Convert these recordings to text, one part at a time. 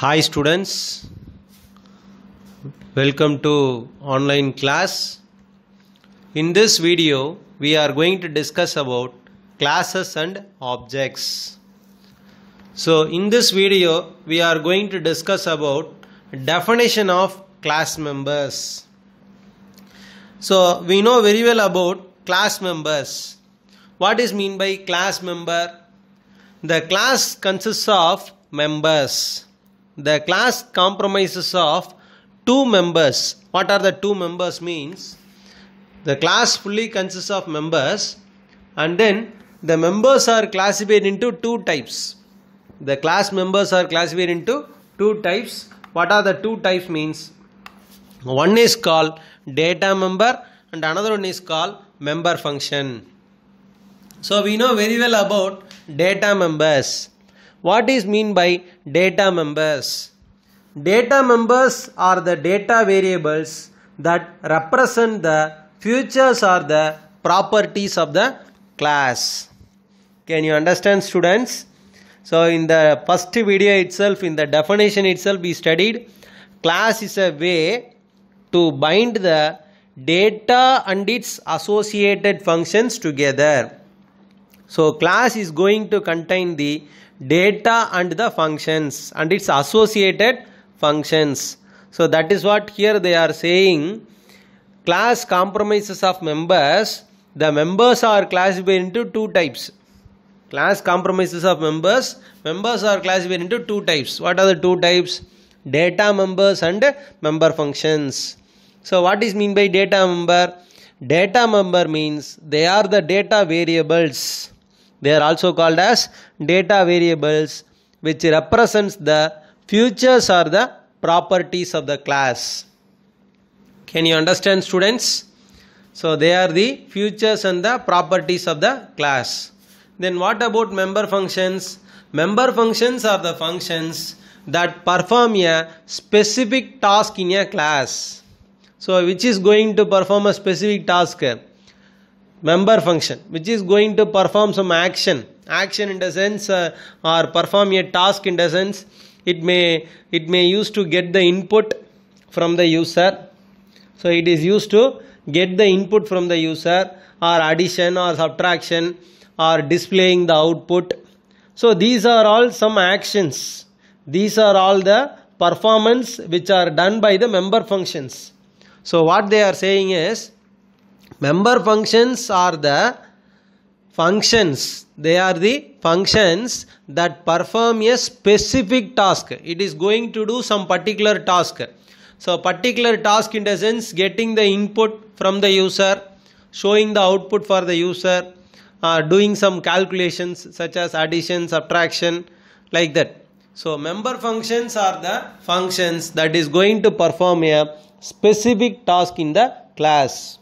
Hi, students. Welcome to online class. In this video, we are going to discuss about classes and objects. So, in this video, we are going to discuss about definition of class members. So, we know very well about class members. What is mean by class member? The class consists of members the class compromises of two members. What are the two members means? The class fully consists of members and then the members are classified into two types. The class members are classified into two types. What are the two types means? One is called data member and another one is called member function. So we know very well about data members. What is mean by data members? Data members are the data variables that represent the features or the properties of the class. Can you understand students? So in the first video itself, in the definition itself we studied class is a way to bind the data and its associated functions together. So class is going to contain the data and the functions and its associated functions. So that is what here they are saying. Class compromises of members. The members are classified into two types. Class compromises of members. Members are classified into two types. What are the two types? Data members and member functions. So what is mean by data member? Data member means they are the data variables they are also called as data variables which represents the futures or the properties of the class. Can you understand students? So they are the futures and the properties of the class. Then what about member functions? Member functions are the functions that perform a specific task in a class. So which is going to perform a specific task? member function which is going to perform some action action in the sense uh, or perform a task in the sense it may it may use to get the input from the user so it is used to get the input from the user or addition or subtraction or displaying the output so these are all some actions these are all the performance which are done by the member functions so what they are saying is member functions are the functions they are the functions that perform a specific task it is going to do some particular task so particular task in the sense getting the input from the user showing the output for the user uh, doing some calculations such as addition subtraction like that so member functions are the functions that is going to perform a specific task in the class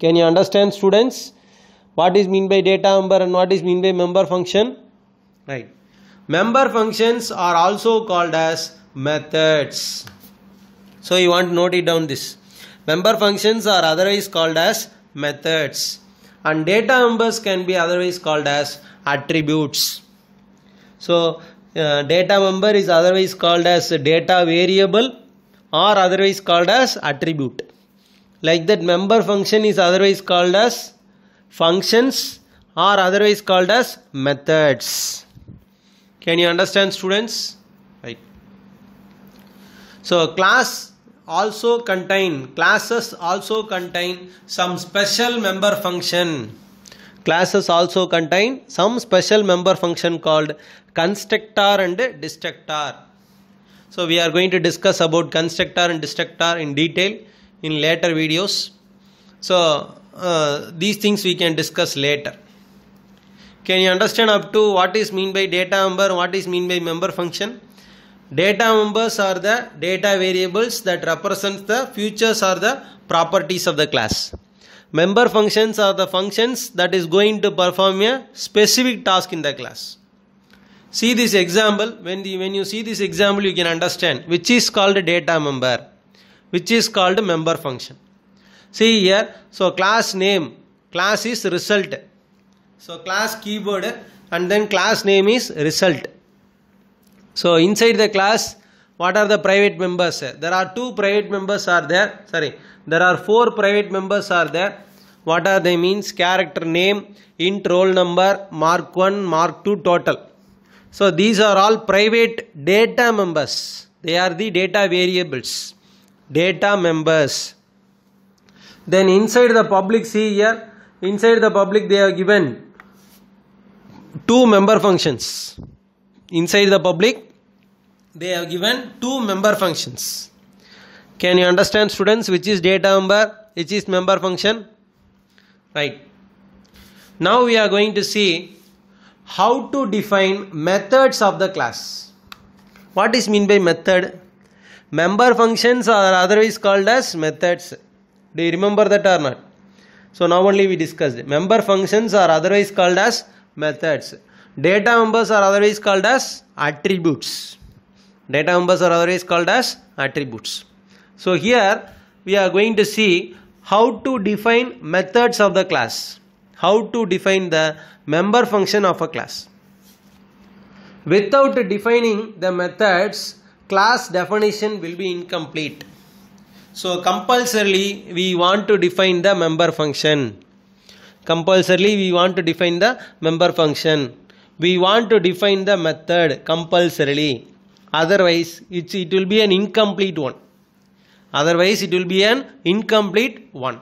can you understand students? What is mean by data member and what is mean by member function? Right. Member functions are also called as methods. So you want to note it down this. Member functions are otherwise called as methods and data members can be otherwise called as attributes. So uh, data member is otherwise called as data variable or otherwise called as attribute like that member function is otherwise called as functions or otherwise called as methods can you understand students right so class also contain classes also contain some special member function classes also contain some special member function called constructor and destructor so we are going to discuss about constructor and destructor in detail in later videos. So uh, these things we can discuss later. Can you understand up to what is mean by data member, what is mean by member function? Data members are the data variables that represent the futures or the properties of the class. Member functions are the functions that is going to perform a specific task in the class. See this example, when, the, when you see this example you can understand which is called data member which is called member function see here so class name class is result so class keyboard and then class name is result so inside the class what are the private members there are two private members are there sorry there are four private members are there what are they means character name int roll number mark 1 mark 2 total so these are all private data members they are the data variables data members then inside the public see here inside the public they are given two member functions inside the public they are given two member functions can you understand students which is data member which is member function right now we are going to see how to define methods of the class what is mean by method member functions are otherwise called as methods do you remember that or not so now only we discussed member functions are otherwise called as methods data members are otherwise called as attributes data members are otherwise called as attributes so here we are going to see how to define methods of the class how to define the member function of a class without defining the methods class definition will be incomplete. So compulsorily we want to define the member function. Compulsorily we want to define the member function. We want to define the method compulsorily. Otherwise it's, it will be an incomplete one. Otherwise it will be an incomplete one.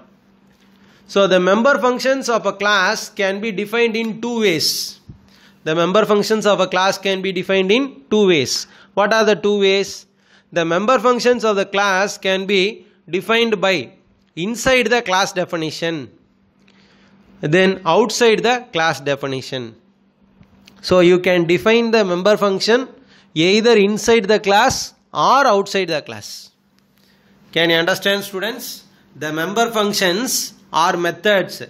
So the member functions of a class can be defined in two ways. The member functions of a class can be defined in two ways. What are the two ways? The member functions of the class can be defined by inside the class definition then outside the class definition. So you can define the member function either inside the class or outside the class. Can you understand students? The member functions are methods.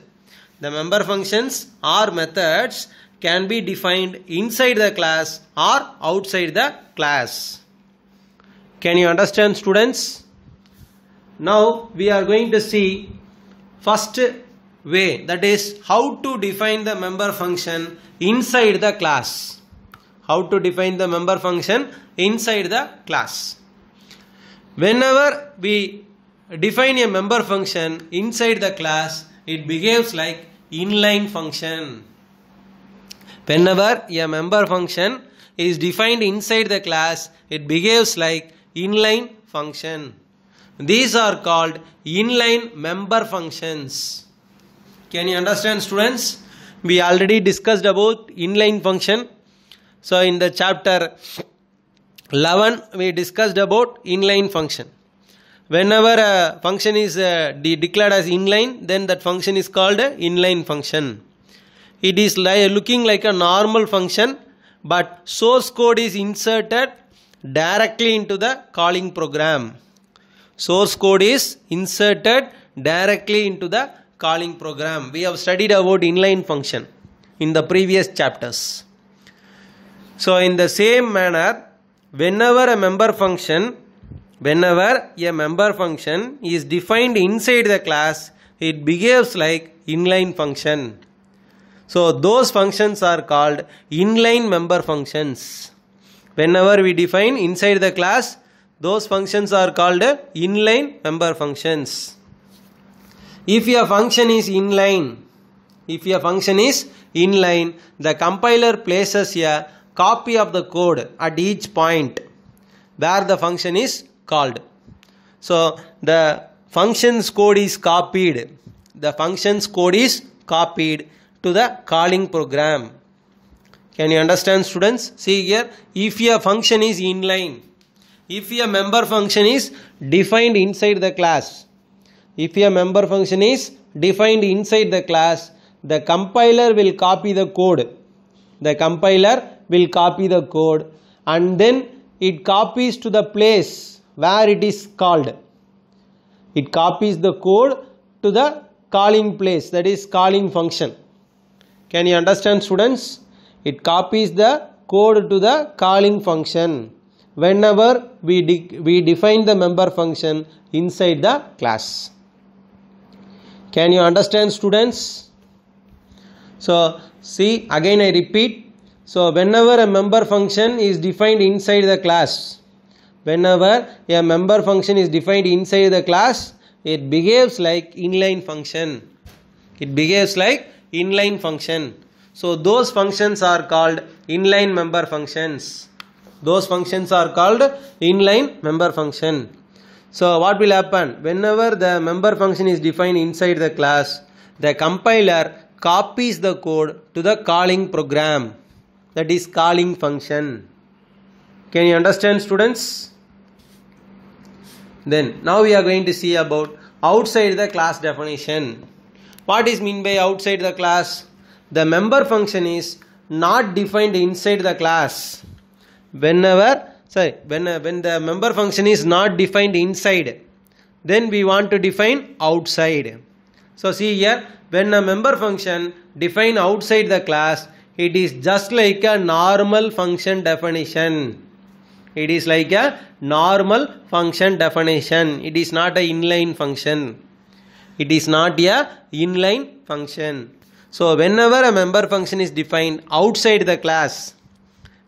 The member functions are methods can be defined inside the class or outside the class. Can you understand students? Now we are going to see first way that is how to define the member function inside the class. How to define the member function inside the class. Whenever we define a member function inside the class, it behaves like inline function Whenever a member function is defined inside the class, it behaves like inline function. These are called inline member functions. Can you understand students? We already discussed about inline function. So in the chapter 11 we discussed about inline function. Whenever a function is uh, de declared as inline then that function is called inline function it is li looking like a normal function but source code is inserted directly into the calling program. Source code is inserted directly into the calling program. We have studied about inline function in the previous chapters. So in the same manner, whenever a member function, whenever a member function is defined inside the class, it behaves like inline function. So those functions are called inline member functions. Whenever we define inside the class, those functions are called inline member functions. If your function is inline, if your function is inline, the compiler places a copy of the code at each point where the function is called. So the function's code is copied. The function's code is copied to the calling program. Can you understand students? See here, if a function is inline, if a member function is defined inside the class, if a member function is defined inside the class, the compiler will copy the code. The compiler will copy the code and then it copies to the place where it is called. It copies the code to the calling place that is calling function. Can you understand students? It copies the code to the calling function whenever we, de we define the member function inside the class. Can you understand students? So see again I repeat. So whenever a member function is defined inside the class, whenever a member function is defined inside the class, it behaves like inline function. It behaves like inline function. So those functions are called inline member functions. Those functions are called inline member function. So what will happen? Whenever the member function is defined inside the class, the compiler copies the code to the calling program that is calling function. Can you understand students? Then now we are going to see about outside the class definition. What is mean by outside the class? The member function is not defined inside the class. Whenever, sorry, when, uh, when the member function is not defined inside, then we want to define outside. So see here, when a member function defined outside the class, it is just like a normal function definition. It is like a normal function definition. It is not a inline function it is not a inline function. So whenever a member function is defined outside the class,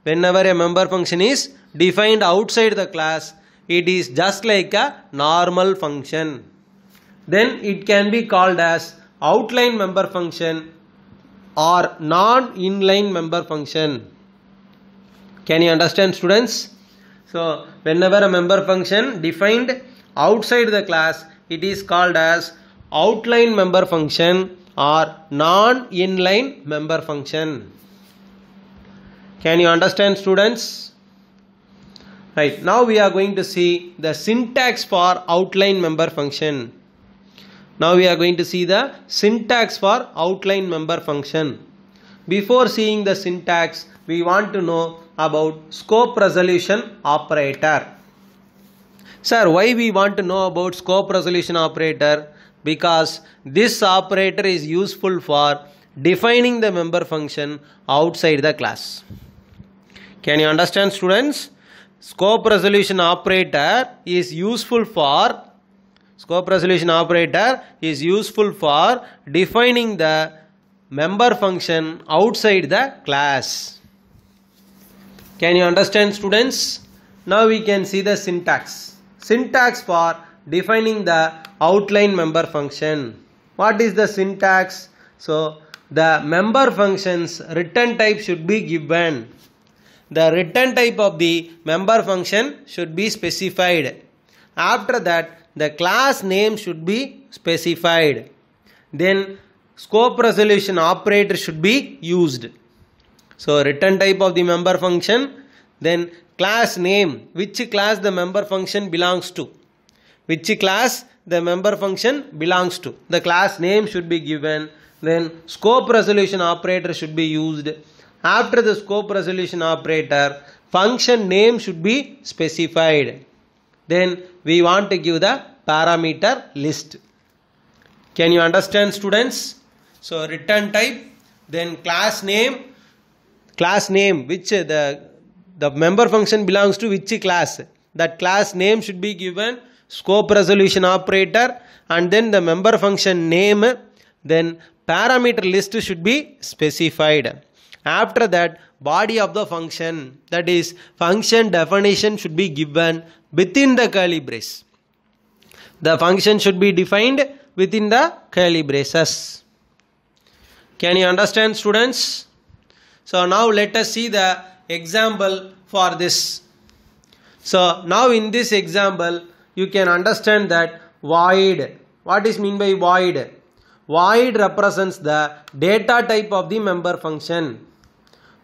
whenever a member function is defined outside the class, it is just like a normal function. Then it can be called as outline member function or non-inline member function. Can you understand students? So whenever a member function defined outside the class, it is called as outline member function or non-inline member function. Can you understand students? Right, now we are going to see the syntax for outline member function. Now we are going to see the syntax for outline member function. Before seeing the syntax, we want to know about scope resolution operator. Sir, why we want to know about scope resolution operator? because this operator is useful for defining the member function outside the class. Can you understand students? Scope resolution operator is useful for scope resolution operator is useful for defining the member function outside the class. Can you understand students? Now we can see the syntax. Syntax for defining the outline member function. What is the syntax? So the member functions return type should be given. The return type of the member function should be specified. After that the class name should be specified. Then scope resolution operator should be used. So return type of the member function then class name which class the member function belongs to which class the member function belongs to. The class name should be given. Then scope resolution operator should be used. After the scope resolution operator, function name should be specified. Then we want to give the parameter list. Can you understand students? So return type, then class name, class name which the, the member function belongs to which class. That class name should be given scope resolution operator and then the member function name then parameter list should be specified after that body of the function that is function definition should be given within the curly brace the function should be defined within the curly braces can you understand students so now let us see the example for this so now in this example you can understand that void. What is mean by void? Void represents the data type of the member function.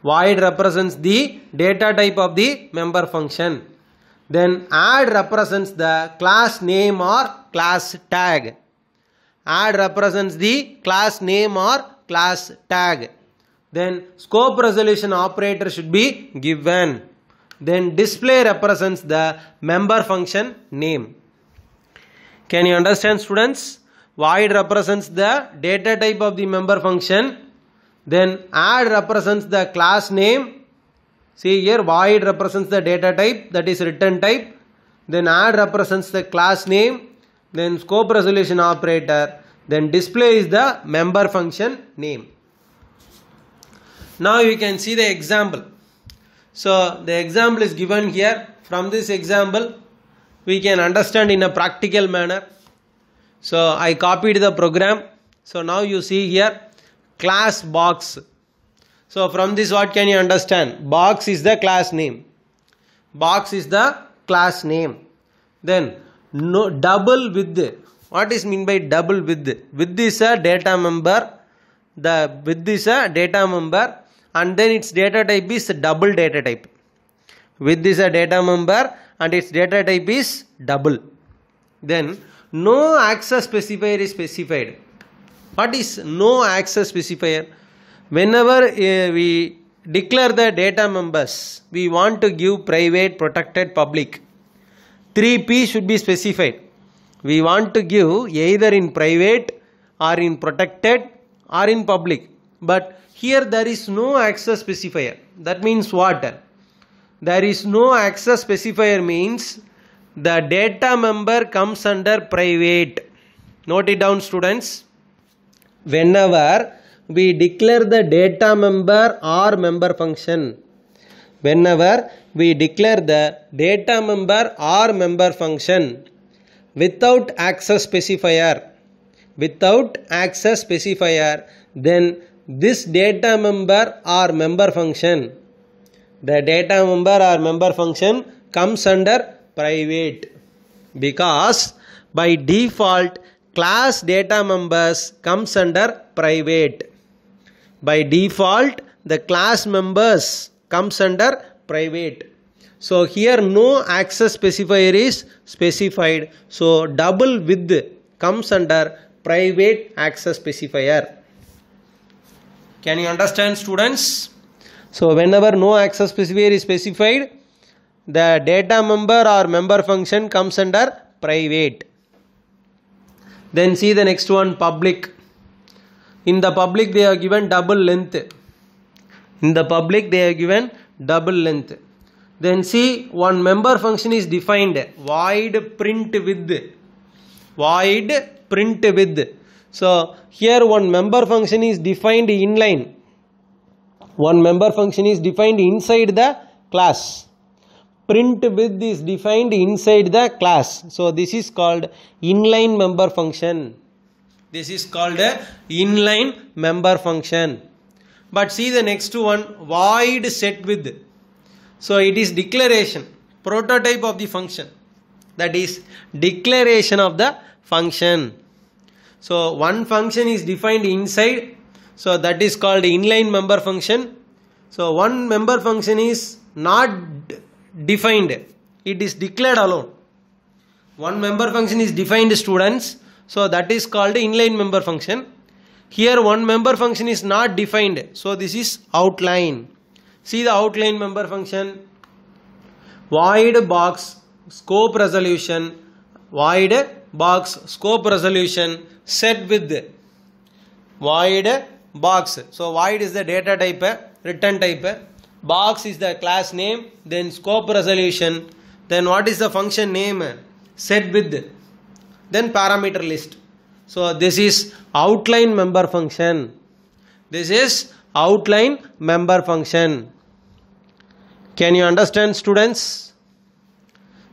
Void represents the data type of the member function. Then add represents the class name or class tag. Add represents the class name or class tag. Then scope resolution operator should be given then display represents the member function name. Can you understand students? Void represents the data type of the member function. Then add represents the class name. See here void represents the data type that is return type. Then add represents the class name. Then scope resolution operator. Then display is the member function name. Now you can see the example. So the example is given here. From this example, we can understand in a practical manner. So I copied the program. So now you see here class box. So from this what can you understand? Box is the class name. Box is the class name. Then no double with what is mean by double with with is a data member the with is a data member and then its data type is double data type with this a data member and its data type is double then no access specifier is specified what is no access specifier whenever uh, we declare the data members we want to give private protected public 3p should be specified we want to give either in private or in protected or in public but here there is no access specifier that means what there is no access specifier means the data member comes under private note it down students whenever we declare the data member or member function whenever we declare the data member or member function without access specifier without access specifier then this data member or member function. The data member or member function comes under private because by default class data members comes under private. By default the class members comes under private. So here no access specifier is specified. So double with comes under private access specifier. Can you understand students? So whenever no access specifier is specified, the data member or member function comes under private. Then see the next one public. In the public they are given double length. In the public they are given double length. Then see one member function is defined void print with void print with so here one member function is defined inline. One member function is defined inside the class. Print with is defined inside the class. So this is called inline member function. This is called a inline member function. But see the next one void set with. So it is declaration, prototype of the function. That is declaration of the function. So one function is defined inside. So that is called inline member function. So one member function is not defined. It is declared alone. One member function is defined students. So that is called inline member function. Here one member function is not defined. So this is outline. See the outline member function. Void box scope resolution. Void box scope resolution set with void box so void is the data type return type box is the class name then scope resolution then what is the function name set with then parameter list so this is outline member function this is outline member function can you understand students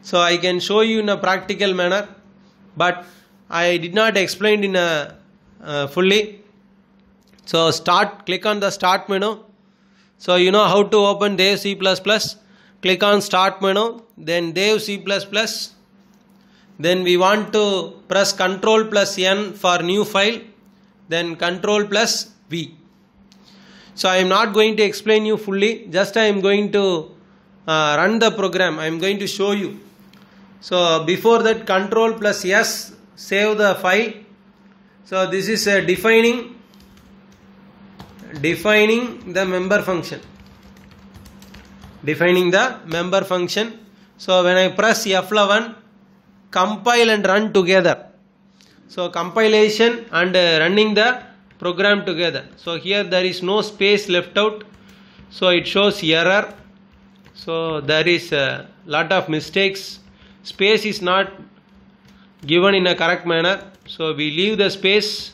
so i can show you in a practical manner but I did not explain in a, uh, fully. So start, click on the start menu. So you know how to open Dev C++. Click on start menu, then Dev C++. Then we want to press Control plus N for new file. Then Control plus V. So I am not going to explain you fully. Just I am going to uh, run the program. I am going to show you. So before that Control plus S save the file so this is uh, defining defining the member function defining the member function so when I press F11 compile and run together so compilation and uh, running the program together so here there is no space left out so it shows error so there is a lot of mistakes space is not given in a correct manner so we leave the space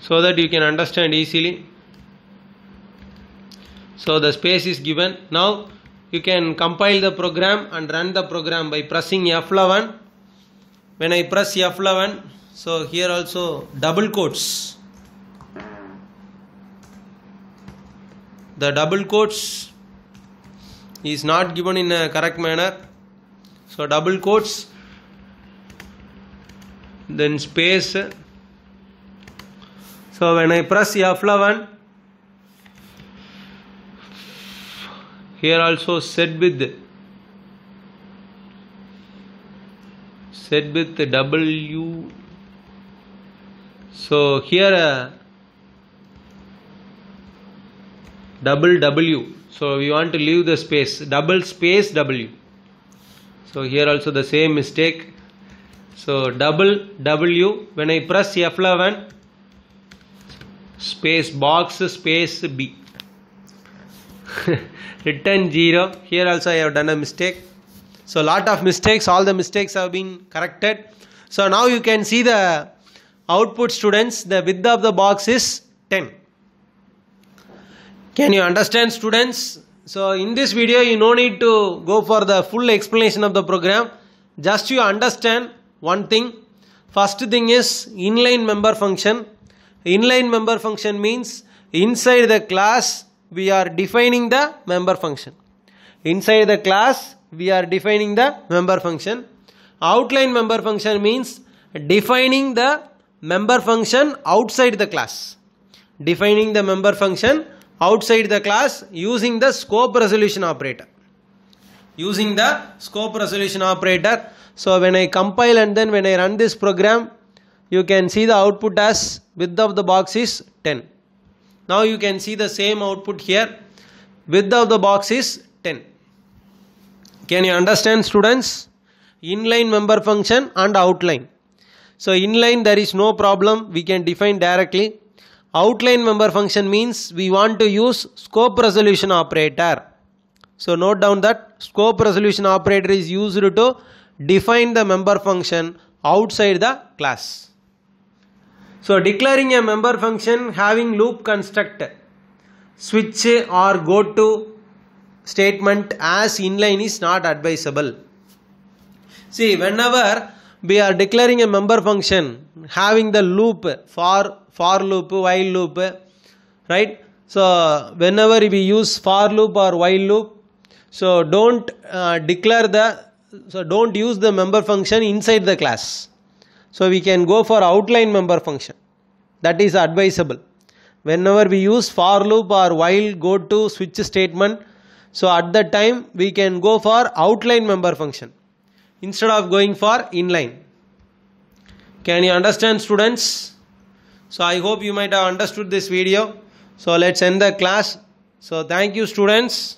so that you can understand easily so the space is given now you can compile the program and run the program by pressing F11 when I press F11 so here also double quotes the double quotes is not given in a correct manner so double quotes then space so when I press F11 here also set with set with W so here uh, double W so we want to leave the space double space W so here also the same mistake so double W when I press F11 space box space B return 0 here also I have done a mistake so lot of mistakes all the mistakes have been corrected so now you can see the output students the width of the box is 10 can you understand students? So in this video you no need to go for the full explanation of the program. Just you understand one thing. First thing is inline member function. Inline member function means inside the class we are defining the member function. Inside the class we are defining the member function. Outline member function means defining the member function outside the class. Defining the member function outside the class using the scope resolution operator using the scope resolution operator so when I compile and then when I run this program you can see the output as width of the box is 10 now you can see the same output here width of the box is 10 can you understand students inline member function and outline so inline there is no problem we can define directly outline member function means we want to use scope resolution operator. So note down that scope resolution operator is used to define the member function outside the class. So declaring a member function having loop construct switch or go to statement as inline is not advisable. See whenever we are declaring a member function having the loop for for loop while loop right so whenever we use for loop or while loop so don't uh, declare the so don't use the member function inside the class so we can go for outline member function that is advisable whenever we use for loop or while go to switch statement so at that time we can go for outline member function instead of going for inline. Can you understand students? So I hope you might have understood this video. So let's end the class. So thank you students.